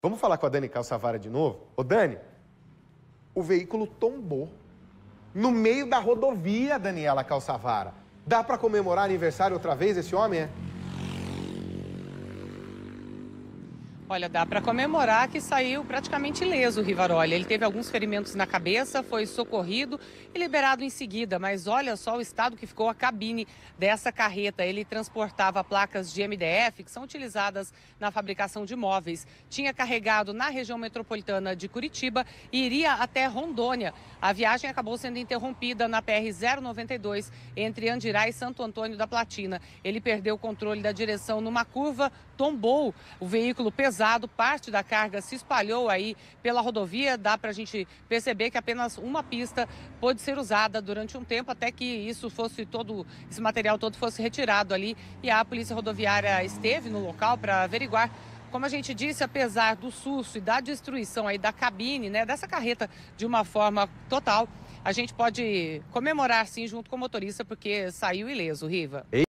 Vamos falar com a Dani Calçavara de novo? Ô, Dani, o veículo tombou no meio da rodovia, Daniela Calçavara. Dá para comemorar aniversário outra vez esse homem, é? Olha, dá para comemorar que saiu praticamente ileso o Rivaroli. Ele teve alguns ferimentos na cabeça, foi socorrido e liberado em seguida. Mas olha só o estado que ficou a cabine dessa carreta. Ele transportava placas de MDF, que são utilizadas na fabricação de móveis. Tinha carregado na região metropolitana de Curitiba e iria até Rondônia. A viagem acabou sendo interrompida na PR-092, entre Andirá e Santo Antônio da Platina. Ele perdeu o controle da direção numa curva, tombou. O veículo pesado pesado, parte da carga se espalhou aí pela rodovia. Dá para a gente perceber que apenas uma pista pôde ser usada durante um tempo até que isso fosse todo, esse material todo fosse retirado ali. E a polícia rodoviária esteve no local para averiguar como a gente disse, apesar do susto e da destruição aí da cabine, né, dessa carreta de uma forma total, a gente pode comemorar sim junto com o motorista porque saiu ileso, Riva.